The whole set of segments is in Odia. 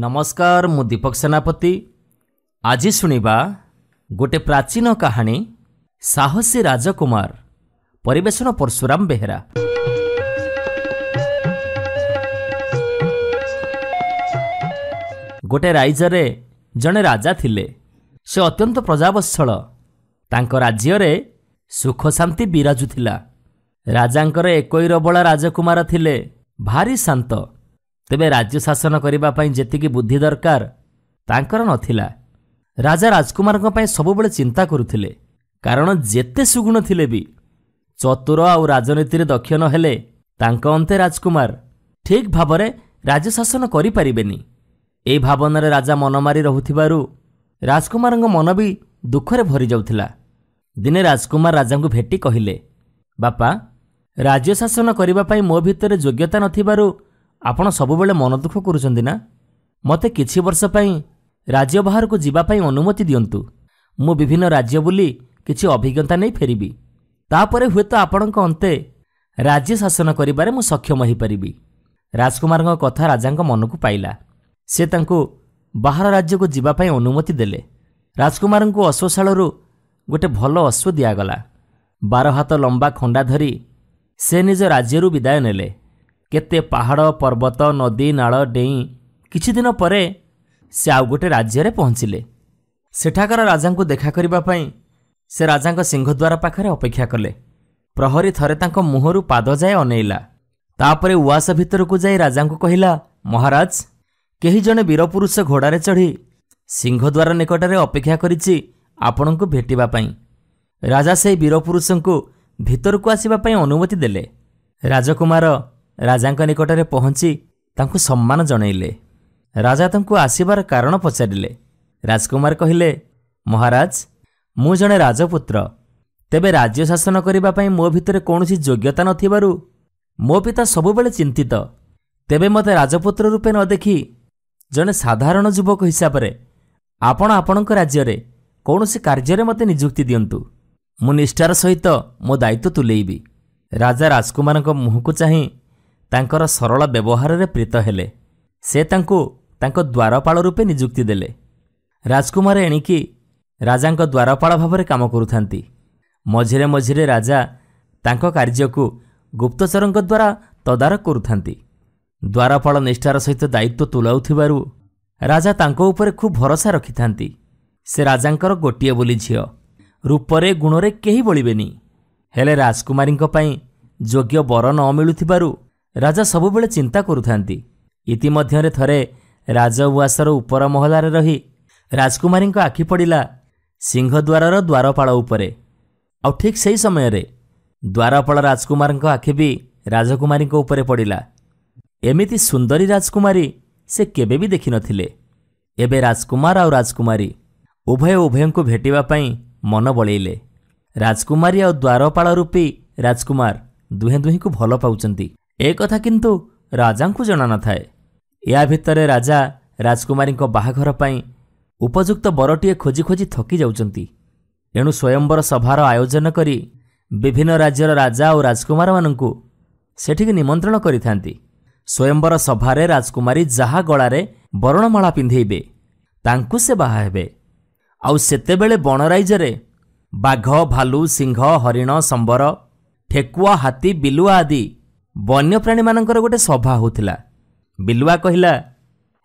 ନମସ୍କାର ମୁଁ ଦୀପକ ସେନାପତି ଆଜି ଶୁଣିବା ଗୋଟିଏ ପ୍ରାଚୀନ କାହାଣୀ ସାହସୀ ରାଜକୁମାର ପରିବେଷଣ ପରଶୁରାମ ବେହେରା ଗୋଟିଏ ରାଇଜରେ ଜଣେ ରାଜା ଥିଲେ ସେ ଅତ୍ୟନ୍ତ ପ୍ରଜାବତ୍ସଳ ତାଙ୍କ ରାଜ୍ୟରେ ସୁଖଶାନ୍ତି ବିରାଜୁଥିଲା ରାଜାଙ୍କର ଏକୋଇରବଳା ରାଜକୁମାର ଥିଲେ ଭାରି ଶାନ୍ତ ତେବେ ରାଜ୍ୟ ଶାସନ କରିବା ପାଇଁ ଯେତିକି ବୁଦ୍ଧି ଦରକାର ତାଙ୍କର ନଥିଲା ରାଜା ରାଜକୁମାରଙ୍କ ପାଇଁ ସବୁବେଳେ ଚିନ୍ତା କରୁଥିଲେ କାରଣ ଯେତେ ସୁଗୁଣ ଥିଲେ ବି ଚତୁର ଆଉ ରାଜନୀତିରେ ଦକ୍ଷ ନ ହେଲେ ତାଙ୍କ ଅନ୍ତେ ରାଜକୁମାର ଠିକ୍ ଭାବରେ ରାଜଶାସନ କରିପାରିବେନି ଏହି ଭାବନାରେ ରାଜା ମନମାରି ରହୁଥିବାରୁ ରାଜକୁମାରଙ୍କ ମନ ବି ଦୁଃଖରେ ଭରିଯାଉଥିଲା ଦିନେ ରାଜକୁମାର ରାଜାଙ୍କୁ ଭେଟି କହିଲେ ବାପା ରାଜ୍ୟ ଶାସନ କରିବା ପାଇଁ ମୋ ଭିତରେ ଯୋଗ୍ୟତା ନଥିବାରୁ ଆପଣ ସବୁବେଳେ ମନ ଦୁଃଖ କରୁଛନ୍ତି ନା ମୋତେ କିଛି ବର୍ଷ ପାଇଁ ରାଜ୍ୟ ବାହାରକୁ ଯିବା ପାଇଁ ଅନୁମତି ଦିଅନ୍ତୁ ମୁଁ ବିଭିନ୍ନ ରାଜ୍ୟ ବୁଲି କିଛି ଅଭିଜ୍ଞତା ନେଇ ଫେରିବି ତାପରେ ହୁଏତ ଆପଣଙ୍କ ଅନ୍ତେ ରାଜ୍ୟ ଶାସନ କରିବାରେ ମୁଁ ସକ୍ଷମ ହୋଇପାରିବି ରାଜକୁମାରଙ୍କ କଥା ରାଜାଙ୍କ ମନକୁ ପାଇଲା ସେ ତାଙ୍କୁ ବାହାର ରାଜ୍ୟକୁ ଯିବା ପାଇଁ ଅନୁମତି ଦେଲେ ରାଜକୁମାରଙ୍କୁ ଅଶ୍ୱଶାଳରୁ ଗୋଟିଏ ଭଲ ଅଶ୍ୱ ଦିଆଗଲା ବାର ହାତ ଲମ୍ବା ଖଣ୍ଡା ଧରି ସେ ନିଜ ରାଜ୍ୟରୁ ବିଦାୟ ନେଲେ କେତେ ପାହାଡ଼ ପର୍ବତ ନଦୀ ନାଳ ଡେଇଁ କିଛି ଦିନ ପରେ ସେ ଆଉ ଗୋଟିଏ ରାଜ୍ୟରେ ପହଞ୍ଚିଲେ ସେଠାକାର ରାଜାଙ୍କୁ ଦେଖା କରିବା ପାଇଁ ସେ ରାଜାଙ୍କ ସିଂହଦ୍ୱାର ପାଖରେ ଅପେକ୍ଷା କଲେ ପ୍ରହରୀ ଥରେ ତାଙ୍କ ମୁହଁରୁ ପାଦ ଯାଏ ଅନେଇଲା ତାପରେ ଉଆସ ଭିତରକୁ ଯାଇ ରାଜାଙ୍କୁ କହିଲା ମହାରାଜ କେହି ଜଣେ ବୀରପୁରୁଷ ଘୋଡ଼ାରେ ଚଢ଼ି ସିଂହଦ୍ୱାର ନିକଟରେ ଅପେକ୍ଷା କରିଛି ଆପଣଙ୍କୁ ଭେଟିବା ପାଇଁ ରାଜା ସେହି ବୀରପୁରୁଷଙ୍କୁ ଭିତରକୁ ଆସିବା ପାଇଁ ଅନୁମତି ଦେଲେ ରାଜକୁମାର ରାଜାଙ୍କ ନିକଟରେ ପହଞ୍ଚି ତାଙ୍କୁ ସମ୍ମାନ ଜଣାଇଲେ ରାଜା ତାଙ୍କୁ ଆସିବାର କାରଣ ପଚାରିଲେ ରାଜକୁମାର କହିଲେ ମହାରାଜ ମୁଁ ଜଣେ ରାଜପୁତ୍ର ତେବେ ରାଜ୍ୟ ଶାସନ କରିବା ପାଇଁ ମୋ ଭିତରେ କୌଣସି ଯୋଗ୍ୟତା ନଥିବାରୁ ମୋ ପିତା ସବୁବେଳେ ଚିନ୍ତିତ ତେବେ ମୋତେ ରାଜପୁତ୍ର ରୂପେ ନ ଦେଖି ଜଣେ ସାଧାରଣ ଯୁବକ ହିସାବରେ ଆପଣ ଆପଣଙ୍କ ରାଜ୍ୟରେ କୌଣସି କାର୍ଯ୍ୟରେ ମୋତେ ନିଯୁକ୍ତି ଦିଅନ୍ତୁ ମୁଁ ନିଷ୍ଠାର ସହିତ ମୋ ଦାୟିତ୍ୱ ତୁଲେଇବି ରାଜା ରାଜକୁମାରଙ୍କ ମୁହଁକୁ ଚାହିଁ ତାଙ୍କର ସରଳ ବ୍ୟବହାରରେ ପ୍ରୀତ ହେଲେ ସେ ତାଙ୍କୁ ତାଙ୍କ ଦ୍ୱାରପାଳ ରୂପେ ନିଯୁକ୍ତି ଦେଲେ ରାଜକୁମାର ଏଣିକି ରାଜାଙ୍କ ଦ୍ୱାରପାଳ ଭାବରେ କାମ କରୁଥାନ୍ତି ମଝିରେ ମଝିରେ ରାଜା ତାଙ୍କ କାର୍ଯ୍ୟକୁ ଗୁପ୍ତଚରଙ୍କ ଦ୍ୱାରା ତଦାରଖ କରୁଥାନ୍ତି ଦ୍ୱାରପାଳ ନିଷ୍ଠାର ସହିତ ଦାୟିତ୍ୱ ତୁଲାଉଥିବାରୁ ରାଜା ତାଙ୍କ ଉପରେ ଖୁବ୍ ଭରସା ରଖିଥାନ୍ତି ସେ ରାଜାଙ୍କର ଗୋଟିଏ ବୋଲି ଝିଅ ରୂପରେ ଗୁଣରେ କେହି ବଳିବେନି ହେଲେ ରାଜକୁମାରୀଙ୍କ ପାଇଁ ଯୋଗ୍ୟ ବର ନ ମିଳୁଥିବାରୁ ରାଜା ସବୁବେଳେ ଚିନ୍ତା କରୁଥାନ୍ତି ଇତିମଧ୍ୟରେ ଥରେ ରାଜ ଉଆସର ଉପର ମହଲାରେ ରହି ରାଜକୁମାରୀଙ୍କ ଆଖି ପଡ଼ିଲା ସିଂହଦ୍ୱାରର ଦ୍ୱାରପାଳ ଉପରେ ଆଉ ଠିକ୍ ସେହି ସମୟରେ ଦ୍ୱାରପାଳ ରାଜକୁମାରଙ୍କ ଆଖି ବି ରାଜକୁମାରୀଙ୍କ ଉପରେ ପଡ଼ିଲା ଏମିତି ସୁନ୍ଦରୀ ରାଜକୁମାରୀ ସେ କେବେ ବି ଦେଖିନଥିଲେ ଏବେ ରାଜକୁମାର ଆଉ ରାଜକୁମାରୀ ଉଭୟ ଉଭୟଙ୍କୁ ଭେଟିବା ପାଇଁ ମନ ବଳେଇଲେ ରାଜକୁମାରୀ ଆଉ ଦ୍ୱାରପାଳ ରୂପୀ ରାଜକୁମାର ଦୁହେଁ ଦୁହିଁଙ୍କୁ ଭଲ ପାଉଛନ୍ତି ଏ କଥା କିନ୍ତୁ ରାଜାଙ୍କୁ ଜଣାନଥାଏ ଏହା ଭିତରେ ରାଜା ରାଜକୁମାରୀଙ୍କ ବାହାଘର ପାଇଁ ଉପଯୁକ୍ତ ବରଟିଏ ଖୋଜି ଖୋଜି ଥକି ଯାଉଛନ୍ତି ଏଣୁ ସ୍ୱୟମ୍ବର ସଭାର ଆୟୋଜନ କରି ବିଭିନ୍ନ ରାଜ୍ୟର ରାଜା ଓ ରାଜକୁମାରମାନଙ୍କୁ ସେଠିକି ନିମନ୍ତ୍ରଣ କରିଥାନ୍ତି ସ୍ୱୟମ୍ବର ସଭାରେ ରାଜକୁମାରୀ ଯାହା ଗଳାରେ ବରଣମାଳା ପିନ୍ଧେଇବେ ତାଙ୍କୁ ସେ ବାହା ହେବେ ଆଉ ସେତେବେଳେ ବଣରାଇଜରେ ବାଘ ଭାଲୁ ସିଂହ ହରିଣ ସମ୍ବର ଠେକୁଆ ହାତୀ ବିଲୁଆ ଆଦି ବନ୍ୟପ୍ରାଣୀମାନଙ୍କର ଗୋଟିଏ ସଭା ହେଉଥିଲା ବିଲୁଆ କହିଲା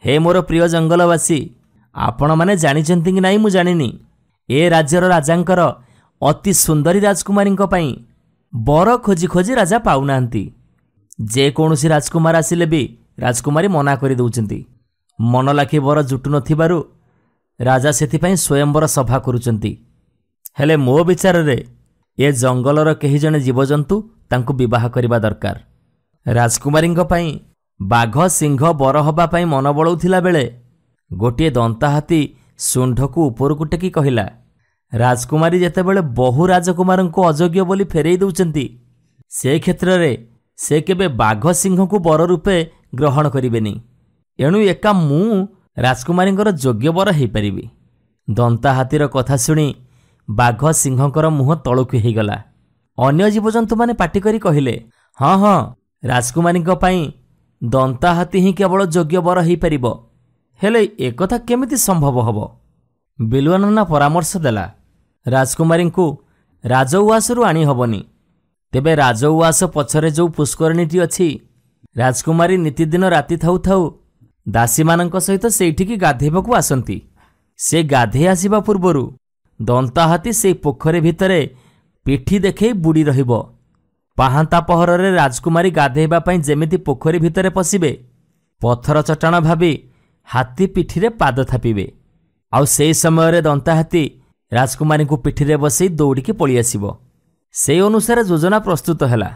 ହେ ମୋର ପ୍ରିୟ ଜଙ୍ଗଲବାସୀ ଆପଣମାନେ ଜାଣିଛନ୍ତି କି ନାହିଁ ମୁଁ ଜାଣିନି ଏ ରାଜ୍ୟର ରାଜାଙ୍କର ଅତି ସୁନ୍ଦରୀ ରାଜକୁମାରୀଙ୍କ ପାଇଁ ବର ଖୋଜି ଖୋଜି ରାଜା ପାଉନାହାନ୍ତି ଯେକୌଣସି ରାଜକୁମାର ଆସିଲେ ବି ରାଜକୁମାରୀ ମନା କରିଦେଉଛନ୍ତି ମନଲାଖି ବର ଜୁଟୁ ନଥିବାରୁ ରାଜା ସେଥିପାଇଁ ସ୍ୱୟଂବର ସଭା କରୁଛନ୍ତି ହେଲେ ମୋ ବିଚାରରେ ଏ ଜଙ୍ଗଲର କେହି ଜଣେ ଜୀବଜନ୍ତୁ ତାଙ୍କୁ ବିବାହ କରିବା ଦରକାର ରାଜକୁମାରୀଙ୍କ ପାଇଁ ବାଘ ସିଂହ ବର ହେବା ପାଇଁ ମନ ବଳଉଥିଲା ବେଳେ ଗୋଟିଏ ଦନ୍ତା ହାତୀ ଶୁଣ୍ଢକୁ ଉପରକୁ ଟେକି କହିଲା ରାଜକୁମାରୀ ଯେତେବେଳେ ବହୁ ରାଜକୁମାରଙ୍କୁ ଅଯୋଗ୍ୟ ବୋଲି ଫେରେଇ ଦେଉଛନ୍ତି ସେ କ୍ଷେତ୍ରରେ ସେ କେବେ ବାଘ ସିଂହକୁ ବର ରୂପେ ଗ୍ରହଣ କରିବେନି ଏଣୁ ଏକା ମୁଁ ରାଜକୁମାରୀଙ୍କର ଯୋଗ୍ୟ ବର ହୋଇପାରିବି ଦନ୍ତା ହାତୀର କଥା ଶୁଣି ବାଘ ସିଂହଙ୍କର ମୁହଁ ତଳକୁ ହୋଇଗଲା ଅନ୍ୟ ଜୀବଜନ୍ତୁମାନେ ପାଟି କରି କହିଲେ ହଁ ହଁ ରାଜକୁମାରୀଙ୍କ ପାଇଁ ଦନ୍ତା ହାତୀ ହିଁ କେବଳ ଯୋଗ୍ୟ ବର ହୋଇପାରିବ ହେଲେ ଏକଥା କେମିତି ସମ୍ଭବ ହେବ ବିଲୁଆ ନନା ପରାମର୍ଶ ଦେଲା ରାଜକୁମାରୀଙ୍କୁ ରାଜଉଆସରୁ ହେବନି ତେବେ ରାଜଉଆସ ପଛରେ ଯେଉଁ ପୁଷ୍କରିଣୀଟି ଅଛି ରାଜକୁମାରୀ ନୀତିଦିନ ରାତି ଥାଉ ଥାଉ ଦାସୀମାନଙ୍କ ସହିତ ସେଇଠିକି ଗାଧୋଇବାକୁ ଆସନ୍ତି ସେ ଗାଧେଇ ଆସିବା ପୂର୍ବରୁ ଦନ୍ତା ହାତୀ ସେଇ ପୋଖରୀ ଭିତରେ ପିଠି ଦେଖେଇ ବୁଡ଼ି ରହିବ ପାହାନ୍ତା ପହରରେ ରାଜକୁମାରୀ ଗାଧୋଇବା ପାଇଁ ଯେମିତି ପୋଖରୀ ଭିତରେ ପଶିବେ ପଥର ଚଟାଣ ଭାବି ହାତୀ ପିଠିରେ ପାଦ ଥାପିବେ ଆଉ ସେହି ସମୟରେ ଦନ୍ତା ହାତୀ ରାଜକୁମାରୀଙ୍କୁ ପିଠିରେ ବସେଇ ଦୌଡ଼ିକି ପଳେଇଆସିବ ସେହି ଅନୁସାରେ ଯୋଜନା ପ୍ରସ୍ତୁତ ହେଲା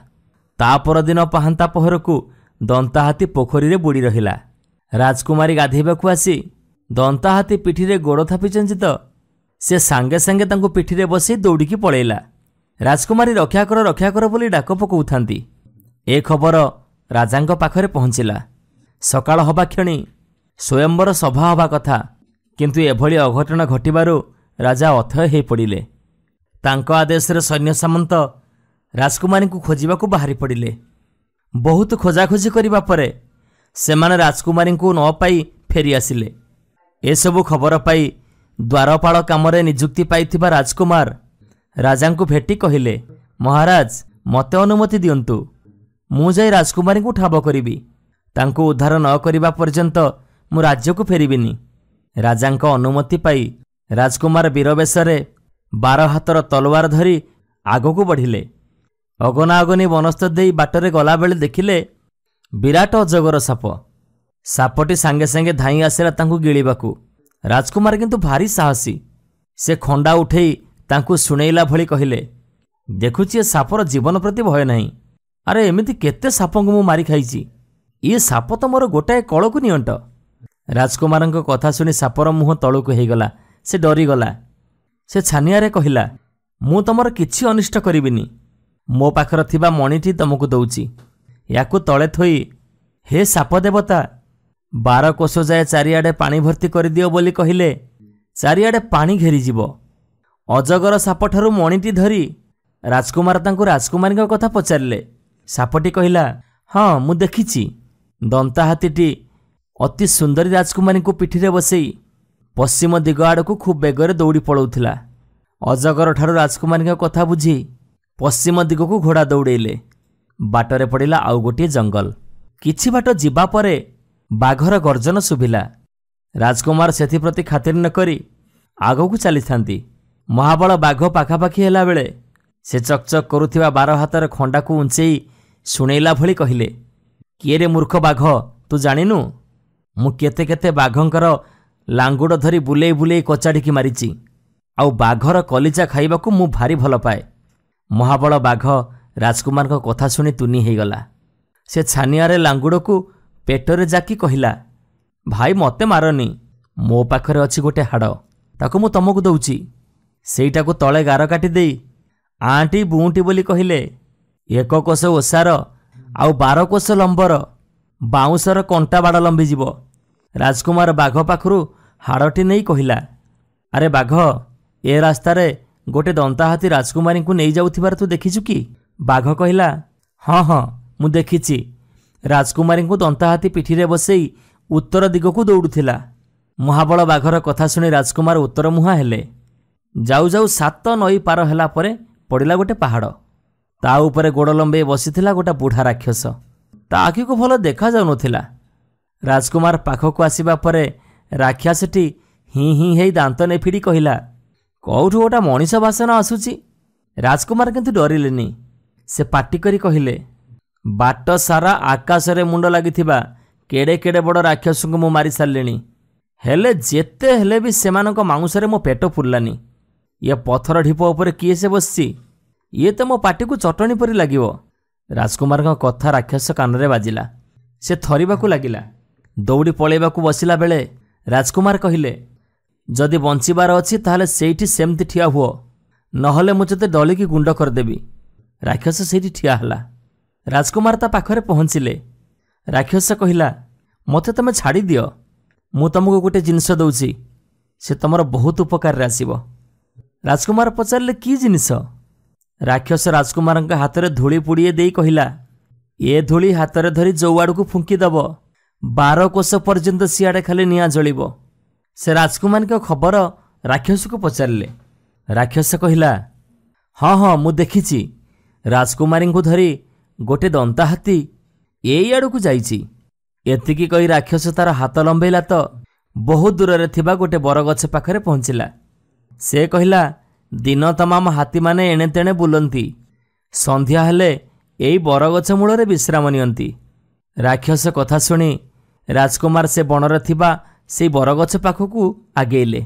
ତା ପରଦିନ ପାହାନ୍ତା ପହରକୁ ଦନ୍ତା ହାତୀ ପୋଖରୀରେ ବୁଡ଼ି ରହିଲା ରାଜକୁମାରୀ ଗାଧୋଇବାକୁ ଆସି ଦନ୍ତା ହାତୀ ପିଠିରେ ଗୋଡ଼ ଥାପିଛନ୍ତି ତ ସେ ସାଙ୍ଗେ ସାଙ୍ଗେ ତାଙ୍କୁ ପିଠିରେ ବସେଇ ଦୌଡ଼ିକି ପଳେଇଲା ରାଜକୁମାରୀ ରକ୍ଷା କର ରକ୍ଷା କର ବୋଲି ଡାକ ପକାଉଥାନ୍ତି ଏ ଖବର ରାଜାଙ୍କ ପାଖରେ ପହଞ୍ଚିଲା ସକାଳ ହେବା କ୍ଷଣି ସ୍ୱୟମ୍ବର ସଭା ହେବା କଥା କିନ୍ତୁ ଏଭଳି ଅଘଟଣ ଘଟିବାରୁ ରାଜା ଅଥୟ ହୋଇପଡ଼ିଲେ ତାଙ୍କ ଆଦେଶରେ ସୈନ୍ୟ ସାମନ୍ତ ରାଜକୁମାରୀଙ୍କୁ ଖୋଜିବାକୁ ବାହାରି ପଡ଼ିଲେ ବହୁତ ଖୋଜାଖୋଜି କରିବା ପରେ ସେମାନେ ରାଜକୁମାରୀଙ୍କୁ ନ ପାଇ ଫେରିଆସିଲେ ଏସବୁ ଖବର ପାଇ ଦ୍ୱାରପାଳ କାମରେ ନିଯୁକ୍ତି ପାଇଥିବା ରାଜକୁମାର ରାଜାଙ୍କୁ ଭେଟି କହିଲେ ମହାରାଜ ମୋତେ ଅନୁମତି ଦିଅନ୍ତୁ ମୁଁ ଯାଇ ରାଜକୁମାରୀଙ୍କୁ ଠାବ କରିବି ତାଙ୍କୁ ଉଦ୍ଧାର ନ କରିବା ପର୍ଯ୍ୟନ୍ତ ମୁଁ ରାଜ୍ୟକୁ ଫେରିବିନି ରାଜାଙ୍କ ଅନୁମତି ପାଇ ରାଜକୁମାର ବୀରବେଶରେ ବାର ହାତର ତଲୱାର ଧରି ଆଗକୁ ବଢ଼ିଲେ ଅଗନାଗନି ବନସ୍ଥ ଦେଇ ବାଟରେ ଗଲାବେଳେ ଦେଖିଲେ ବିରାଟ ଅଜଗର ସାପ ସାପଟି ସାଙ୍ଗେ ସାଙ୍ଗେ ଧାଇଁ ଆସିଲା ତାଙ୍କୁ ଗିଳିବାକୁ ରାଜକୁମାର କିନ୍ତୁ ଭାରି ସାହସୀ ସେ ଖଣ୍ଡା ଉଠେଇ ତାଙ୍କୁ ଶୁଣେଇଲା ଭଳି କହିଲେ ଦେଖୁଛି ଏ ସାପର ଜୀବନ ପ୍ରତି ଭୟ ନାହିଁ ଆରେ ଏମିତି କେତେ ସାପଙ୍କୁ ମୁଁ ମାରି ଖାଇଛି ଇଏ ସାପ ତ ମୋର ଗୋଟାଏ କଳକୁ ନିଅଣ୍ଟ ରାଜକୁମାରଙ୍କ କଥା ଶୁଣି ସାପର ମୁହଁ ତଳକୁ ହୋଇଗଲା ସେ ଡରିଗଲା ସେ ଛାନିଆରେ କହିଲା ମୁଁ ତମର କିଛି ଅନିଷ୍ଟ କରିବିନି ମୋ ପାଖରେ ଥିବା ମଣିଟି ତମକୁ ଦଉଛି ୟାକୁ ତଳେ ଥୋଇ ହେ ସାପ ଦେବତା ବାର କୋଷ ଯାଏ ଚାରିଆଡ଼େ ପାଣି ଭର୍ତ୍ତି କରିଦିଅ ବୋଲି କହିଲେ ଚାରିଆଡ଼େ ପାଣି ଘେରିଯିବ ଅଜଗର ସାପଠାରୁ ମଣିଟି ଧରି ରାଜକୁମାର ତାଙ୍କୁ ରାଜକୁମାରୀଙ୍କ କଥା ପଚାରିଲେ ସାପଟି କହିଲା ହଁ ମୁଁ ଦେଖିଛି ଦନ୍ତା ହାତୀଟି ଅତି ସୁନ୍ଦରୀ ରାଜକୁମାରୀଙ୍କୁ ପିଠିରେ ବସେଇ ପଶ୍ଚିମ ଦିଗ ଆଡ଼କୁ ଖୁବ୍ ବେଗରେ ଦୌଡ଼ି ପଳାଉଥିଲା ଅଜଗରଠାରୁ ରାଜକୁମାରୀଙ୍କ କଥା ବୁଝି ପଶ୍ଚିମ ଦିଗକୁ ଘୋଡ଼ା ଦୌଡ଼େଇଲେ ବାଟରେ ପଡ଼ିଲା ଆଉ ଗୋଟିଏ ଜଙ୍ଗଲ କିଛି ବାଟ ଯିବା ପରେ ବାଘର ଗର୍ଜନ ଶୁଭିଲା ରାଜକୁମାର ସେଥିପ୍ରତି ଖାତିର ନ କରି ଆଗକୁ ଚାଲିଥାନ୍ତି ମହାବଳ ବାଘ ପାଖାପାଖି ହେଲାବେଳେ ସେ ଚକ୍ଚକ୍ କରୁଥିବା ବାର ହାତର ଖଣ୍ଡାକୁ ଉଞ୍ଚେଇ ଶୁଣେଇଲା ଭଳି କହିଲେ କିଏ ରେ ମୂର୍ଖ ବାଘ ତୁ ଜାଣିନୁ ମୁଁ କେତେ କେତେ ବାଘଙ୍କର ଲାଙ୍ଗୁଡ଼ ଧରି ବୁଲେଇ ବୁଲେଇ କଚାଡ଼ିକି ମାରିଛି ଆଉ ବାଘର କଲିଚା ଖାଇବାକୁ ମୁଁ ଭାରି ଭଲ ପାଏ ମହାବଳ ବାଘ ରାଜକୁମାରଙ୍କ କଥା ଶୁଣି ତୁନି ହୋଇଗଲା ସେ ଛାନିଆରେ ଲାଙ୍ଗୁଡ଼କୁ ପେଟରେ ଜାକି କହିଲା ଭାଇ ମୋତେ ମାରନି ମୋ ପାଖରେ ଅଛି ଗୋଟେ ହାଡ଼ ତାକୁ ମୁଁ ତମକୁ ଦେଉଛି ସେଇଟାକୁ ତଳେ ଗାର କାଟି ଦେଇ ଆଣ୍ଟି ବୁଁଟି ବୋଲି କହିଲେ ଏକ କୋଷ ଓଷାର ଆଉ ବାର କୋଷ ଲମ୍ବର ବାଉଁଶର କଣ୍ଟା ବାଡ଼ ଲମ୍ବିଯିବ ରାଜକୁମାର ବାଘ ପାଖରୁ ହାଡ଼ଟି ନେଇ କହିଲା ଆରେ ବାଘ ଏ ରାସ୍ତାରେ ଗୋଟିଏ ଦନ୍ତା ହାତୀ ରାଜକୁମାରୀଙ୍କୁ ନେଇଯାଉଥିବାର ତୁ ଦେଖିଛୁ କି ବାଘ କହିଲା ହଁ ହଁ ମୁଁ ଦେଖିଛି ରାଜକୁମାରୀଙ୍କୁ ଦନ୍ତା ହାତୀ ପିଠିରେ ବସେଇ ଉତ୍ତର ଦିଗକୁ ଦୌଡ଼ୁଥିଲା ମହାବଳ ବାଘର କଥା ଶୁଣି ରାଜକୁମାର ଉତ୍ତର ମୁହାଁ ହେଲେ ଯାଉ ଯାଉ ସାତ ନଈ ପାର ହେଲା ପରେ ପଡ଼ିଲା ଗୋଟେ ପାହାଡ଼ ତା ଉପରେ ଗୋଡ଼ ଲମ୍ବେଇ ବସିଥିଲା ଗୋଟେ ବୁଢ଼ା ରାକ୍ଷସ ତା ଆଖିକୁ ଭଲ ଦେଖାଯାଉନଥିଲା ରାଜକୁମାର ପାଖକୁ ଆସିବା ପରେ ରାକ୍ଷସଟି ହିଁ ହିଁ ହେଇ ଦାନ୍ତ ନେଫିଡ଼ି କହିଲା କେଉଁଠୁ ଗୋଟେ ମଣିଷ ବାସନ ଆସୁଛି ରାଜକୁମାର କିନ୍ତୁ ଡରିଲେନି ସେ ପାଟି କରି କହିଲେ ବାଟ ସାରା ଆକାଶରେ ମୁଣ୍ଡ ଲାଗିଥିବା କେଡ଼େ କେଡ଼େ ବଡ଼ ରାକ୍ଷସଙ୍କୁ ମୁଁ ମାରିସାରିଲିଣି ହେଲେ ଯେତେ ହେଲେ ବି ସେମାନଙ୍କ ମାଉଁସରେ ମୋ ପେଟ ପୁରିଲାନି ଏ ପଥର ଢିପ ଉପରେ କିଏ ସେ ବସିଛି ଇଏ ତ ମୋ ପାଟିକୁ ଚଟଣି ପରି ଲାଗିବ ରାଜକୁମାରଙ୍କ କଥା ରାକ୍ଷସ କାନରେ ବାଜିଲା ସେ ଥରିବାକୁ ଲାଗିଲା ଦୌଡ଼ି ପଳାଇବାକୁ ବସିଲା ବେଳେ ରାଜକୁମାର କହିଲେ ଯଦି ବଞ୍ଚିବାର ଅଛି ତାହେଲେ ସେଇଠି ସେମିତି ଠିଆ ହୁଅ ନହେଲେ ମୁଁ ତୋତେ ଡଳିକି ଗୁଣ୍ଡ କରିଦେବି ରାକ୍ଷସ ସେଇଠି ଠିଆ ହେଲା ରାଜକୁମାର ତା ପାଖରେ ପହଞ୍ଚିଲେ ରାକ୍ଷସ କହିଲା ମୋତେ ତୁମେ ଛାଡ଼ିଦିଅ ମୁଁ ତୁମକୁ ଗୋଟିଏ ଜିନିଷ ଦେଉଛି ସେ ତୁମର ବହୁତ ଉପକାରରେ ଆସିବ ରାଜକୁମାର ପଚାରିଲେ କି ଜିନିଷ ରାକ୍ଷସ ରାଜକୁମାରଙ୍କ ହାତରେ ଧୂଳି ପୋଡ଼ିଏ ଦେଇ କହିଲା ଏ ଧୂଳି ହାତରେ ଧରି ଯେଉଁ ଯେଉଁଆଡ଼କୁ ଫୁଙ୍କିଦେବ ବାର କୋଷ ପର୍ଯ୍ୟନ୍ତ ସିଆଡ଼େ ଖାଲି ନିଆଁ ଜଳିବ ସେ ରାଜକୁମାରୀଙ୍କ ଖବର ରାକ୍ଷସକୁ ପଚାରିଲେ ରାକ୍ଷସ କହିଲା ହଁ ହଁ ମୁଁ ଦେଖିଛି ରାଜକୁମାରୀଙ୍କୁ ଧରି ଗୋଟେ ଦନ୍ତା ହାତୀ ଏଇ ଆଡ଼କୁ ଯାଇଛି ଏତିକି କହି ରାକ୍ଷସ ତାର ହାତ ଲମ୍ବେଇଲା ତ ବହୁତ ଦୂରରେ ଥିବା ଗୋଟେ ବରଗଛ ପାଖରେ ପହଞ୍ଚିଲା ସେ କହିଲା ଦିନ ତମାମ ହାତୀମାନେ ଏଣେ ତେଣେ ବୁଲନ୍ତି ସନ୍ଧ୍ୟା ହେଲେ ଏଇ ବରଗଛ ମୂଳରେ ବିଶ୍ରାମ ନିଅନ୍ତି ରାକ୍ଷସ କଥା ଶୁଣି ରାଜକୁମାର ସେ ବଣରେ ଥିବା ସେଇ ବରଗଛ ପାଖକୁ ଆଗେଇଲେ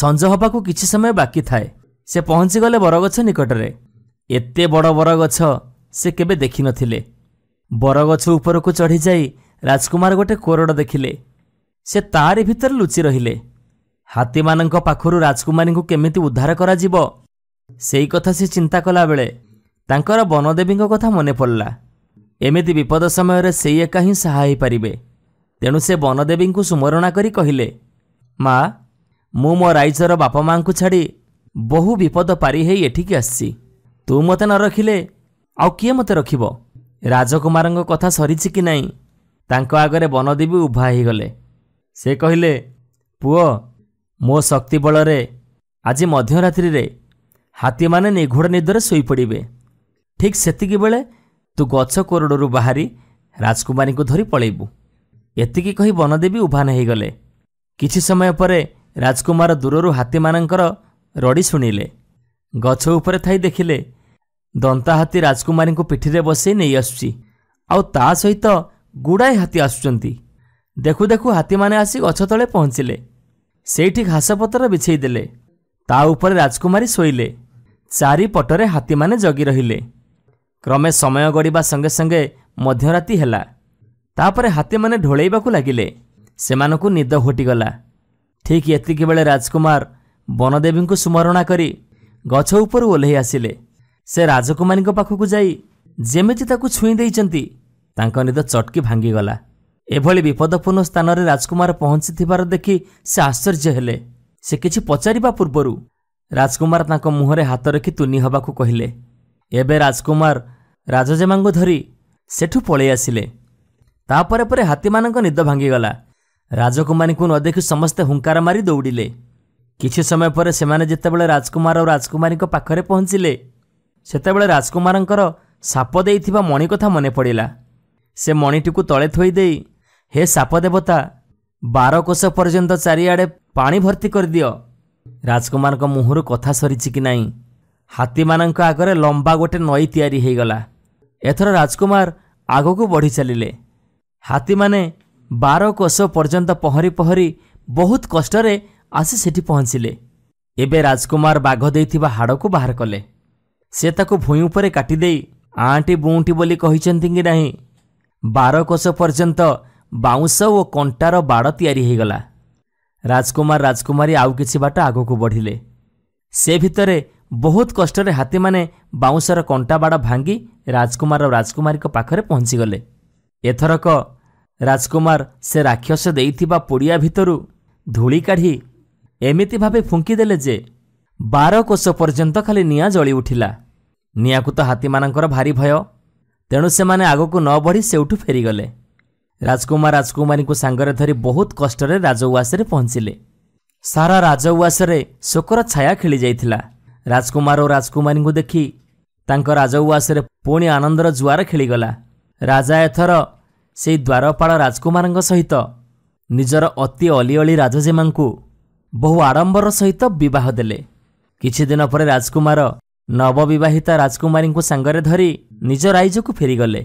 ସଞ୍ଜ ହେବାକୁ କିଛି ସମୟ ବାକି ଥାଏ ସେ ପହଞ୍ଚିଗଲେ ବରଗଛ ନିକଟରେ ଏତେ ବଡ଼ ବରଗଛ ସେ କେବେ ଦେଖିନଥିଲେ ବରଗଛ ଉପରକୁ ଚଢ଼ିଯାଇ ରାଜକୁମାର ଗୋଟେ କୋରଡ଼ ଦେଖିଲେ ସେ ତାରି ଭିତରେ ଲୁଚି ରହିଲେ ହାତୀମାନଙ୍କ ପାଖରୁ ରାଜକୁମାରୀଙ୍କୁ କେମିତି ଉଦ୍ଧାର କରାଯିବ ସେଇ କଥା ସେ ଚିନ୍ତା କଲାବେଳେ ତାଙ୍କର ବନଦେବୀଙ୍କ କଥା ମନେ ପଡ଼ିଲା ଏମିତି ବିପଦ ସମୟରେ ସେଇ ଏକା ହିଁ ସାହା ହୋଇପାରିବେ ତେଣୁ ସେ ବନଦେବୀଙ୍କୁ ସୁମରଣା କରି କହିଲେ ମା ମୁଁ ମୋ ରାଇଜର ବାପା ମାଆଙ୍କୁ ଛାଡ଼ି ବହୁ ବିପଦ ପାରି ହେଇ ଏଠିକି ଆସିଛି ତୁ ମୋତେ ନ ରଖିଲେ ଆଉ କିଏ ମୋତେ ରଖିବ ରାଜକୁମାରଙ୍କ କଥା ସରିଛି କି ନାହିଁ ତାଙ୍କ ଆଗରେ ବନଦେବୀ ଉଭା ହୋଇଗଲେ ସେ କହିଲେ ପୁଅ ମୋ ଶକ୍ତି ବଳରେ ଆଜି ମଧ୍ୟରାତ୍ରିରେ ହାତୀମାନେ ନିଘୁଡ଼ ନିଦରେ ଶୋଇପଡ଼ିବେ ଠିକ୍ ସେତିକିବେଳେ ତୁ ଗଛ କୋରଡ଼ରୁ ବାହାରି ରାଜକୁମାରୀଙ୍କୁ ଧରି ପଳେଇବୁ ଏତିକି କହି ବନଦେବୀ ଉଭାନ ହୋଇଗଲେ କିଛି ସମୟ ପରେ ରାଜକୁମାର ଦୂରରୁ ହାତୀମାନଙ୍କର ରଡ଼ି ଶୁଣିଲେ ଗଛ ଉପରେ ଥାଇ ଦେଖିଲେ ଦନ୍ତା ହାତୀ ରାଜକୁମାରୀଙ୍କୁ ପିଠିରେ ବସେଇ ନେଇ ଆସୁଛି ଆଉ ତା ସହିତ ଗୁଡ଼ାଏ ହାତୀ ଆସୁଛନ୍ତି ଦେଖୁ ଦେଖୁ ହାତୀମାନେ ଆସି ଗଛ ତଳେ ପହଞ୍ଚିଲେ ସେଇଠି ଘାସପତ୍ର ବିଛେଇ ଦେଲେ ତା ଉପରେ ରାଜକୁମାରୀ ଶୋଇଲେ ଚାରିପଟରେ ହାତୀମାନେ ଜଗି ରହିଲେ କ୍ରମେ ସମୟ ଗଡ଼ିବା ସଙ୍ଗେ ସଙ୍ଗେ ମଧ୍ୟରାତି ହେଲା ତାପରେ ହାତୀମାନେ ଢୋଳେଇବାକୁ ଲାଗିଲେ ସେମାନଙ୍କୁ ନିଦ ଘଟିଗଲା ଠିକ୍ ଏତିକିବେଳେ ରାଜକୁମାର ବନଦେବୀଙ୍କୁ ସ୍ମରଣା କରି ଗଛ ଉପରୁ ଓହ୍ଲାଇ ଆସିଲେ ସେ ରାଜକୁମାରୀଙ୍କ ପାଖକୁ ଯାଇ ଯେମିତି ତାକୁ ଛୁଇଁ ଦେଇଛନ୍ତି ତାଙ୍କ ନିଦ ଚଟକି ଭାଙ୍ଗିଗଲା ଏଭଳି ବିପଦପୂର୍ଣ୍ଣ ସ୍ଥାନରେ ରାଜକୁମାର ପହଞ୍ଚିଥିବାର ଦେଖି ସେ ଆଶ୍ଚର୍ଯ୍ୟ ହେଲେ ସେ କିଛି ପଚାରିବା ପୂର୍ବରୁ ରାଜକୁମାର ତାଙ୍କ ମୁହଁରେ ହାତ ରଖି ତୁନି ହେବାକୁ କହିଲେ ଏବେ ରାଜକୁମାର ରାଜଜେମାଙ୍କୁ ଧରି ସେଠୁ ପଳେଇ ଆସିଲେ ତାପରେ ପରେ ହାତୀମାନଙ୍କ ନିଦ ଭାଙ୍ଗିଗଲା ରାଜକୁମାରୀଙ୍କୁ ନ ଦେଖି ସମସ୍ତେ ହୁଙ୍କାର ମାରି ଦୌଡ଼ିଲେ କିଛି ସମୟ ପରେ ସେମାନେ ଯେତେବେଳେ ରାଜକୁମାର ଓ ରାଜକୁମାରୀଙ୍କ ପାଖରେ ପହଞ୍ଚିଲେ ସେତେବେଳେ ରାଜକୁମାରଙ୍କର ସାପ ଦେଇଥିବା ମଣି କଥା ମନେ ପଡ଼ିଲା ସେ ମଣିଟିକୁ ତଳେ ଥୋଇ ଦେଇ ହେ ସାପ ଦେବତା ବାରକୋଶ ପର୍ଯ୍ୟନ୍ତ ଚାରିଆଡ଼େ ପାଣି ଭର୍ତ୍ତି କରିଦିଅ ରାଜକୁମାରଙ୍କ ମୁହଁରୁ କଥା ସରିଛି କି ନାହିଁ ହାତୀମାନଙ୍କ ଆଗରେ ଲମ୍ବା ଗୋଟେ ନଈ ତିଆରି ହୋଇଗଲା ଏଥର ରାଜକୁମାର ଆଗକୁ ବଢ଼ି ଚାଲିଲେ ହାତୀମାନେ ବାରକୋଶ ପର୍ଯ୍ୟନ୍ତ ପହଁରି ପହଁରି ବହୁତ କଷ୍ଟରେ ଆସି ସେଠି ପହଞ୍ଚିଲେ ଏବେ ରାଜକୁମାର ବାଘ ଦେଇଥିବା ହାଡ଼କୁ ବାହାର କଲେ ସେ ତାକୁ ଭୂଇଁ ଉପରେ କାଟିଦେଇ ଆଁଟି ବୁଁଟି ବୋଲି କହିଛନ୍ତି କି ନାହିଁ ବାରକୋଶ ପର୍ଯ୍ୟନ୍ତ ବାଉଁଶ ଓ କଣ୍ଟାର ବାଡ଼ ତିଆରି ହୋଇଗଲା ରାଜକୁମାର ରାଜକୁମାରୀ ଆଉ କିଛି ବାଟ ଆଗକୁ ବଢ଼ିଲେ ସେ ଭିତରେ ବହୁତ କଷ୍ଟରେ ହାତୀମାନେ ବାଉଁଶର କଣ୍ଟା ବାଡ଼ ଭାଙ୍ଗି ରାଜକୁମାର ରାଜକୁମାରୀଙ୍କ ପାଖରେ ପହଞ୍ଚିଗଲେ ଏଥରକ ରାଜକୁମାର ସେ ରାକ୍ଷସ ଦେଇଥିବା ପୋଡ଼ିଆ ଭିତରୁ ଧୂଳି କାଢ଼ି ଏମିତି ଭାବେ ଫୁଙ୍କିଦେଲେ ଯେ ବାର କୋଷ ପର୍ଯ୍ୟନ୍ତ ଖାଲି ନିଆଁ ଜଳି ଉଠିଲା ନିଆଁକୁ ତ ହାତୀମାନଙ୍କର ଭାରି ଭୟ ତେଣୁ ସେମାନେ ଆଗକୁ ନ ବଢ଼ି ସେଉଠୁ ଫେରିଗଲେ ରାଜକୁମାର ରାଜକୁମାରୀଙ୍କୁ ସାଙ୍ଗରେ ଧରି ବହୁତ କଷ୍ଟରେ ରାଜଉଆସରେ ପହଞ୍ଚିଲେ ସାରା ରାଜଉଆସରେ ଶୋକର ଛାୟା ଖେଳି ଯାଇଥିଲା ରାଜକୁମାର ଓ ରାଜକୁମାରୀଙ୍କୁ ଦେଖି ତାଙ୍କ ରାଜଉଆସରେ ପୁଣି ଆନନ୍ଦର ଜୁଆର ଖେଳିଗଲା ରାଜା ଏଥର ସେହି ଦ୍ୱାରପାଳ ରାଜକୁମାରଙ୍କ ସହିତ ନିଜର ଅତି ଅଲିଅଳି ରାଜଜେମାଙ୍କୁ ବହୁ ଆଡ଼ମ୍ବର ସହିତ ବିବାହ ଦେଲେ କିଛିଦିନ ପରେ ରାଜକୁମାର ନବବିବାହିତା ରାଜକୁମାରୀଙ୍କୁ ସାଙ୍ଗରେ ଧରି ନିଜ ରାଇଜକୁ ଫେରିଗଲେ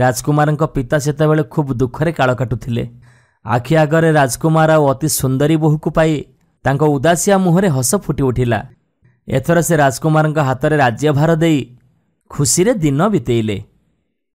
ରାଜକୁମାରଙ୍କ ପିତା ସେତେବେଳେ ଖୁବ୍ ଦୁଃଖରେ କାଳ କାଟୁଥିଲେ ଆଖି ଆଗରେ ରାଜକୁମାର ଆଉ ଅତି ସୁନ୍ଦରୀ ବୋହୂକୁ ପାଇ ତାଙ୍କ ଉଦାସିଆ ମୁହଁରେ ହସ ଫୁଟି ଉଠିଲା ଏଥର ସେ ରାଜକୁମାରଙ୍କ ହାତରେ ରାଜ୍ୟଭାର ଦେଇ ଖୁସିରେ ଦିନ ବିତେଇଲେ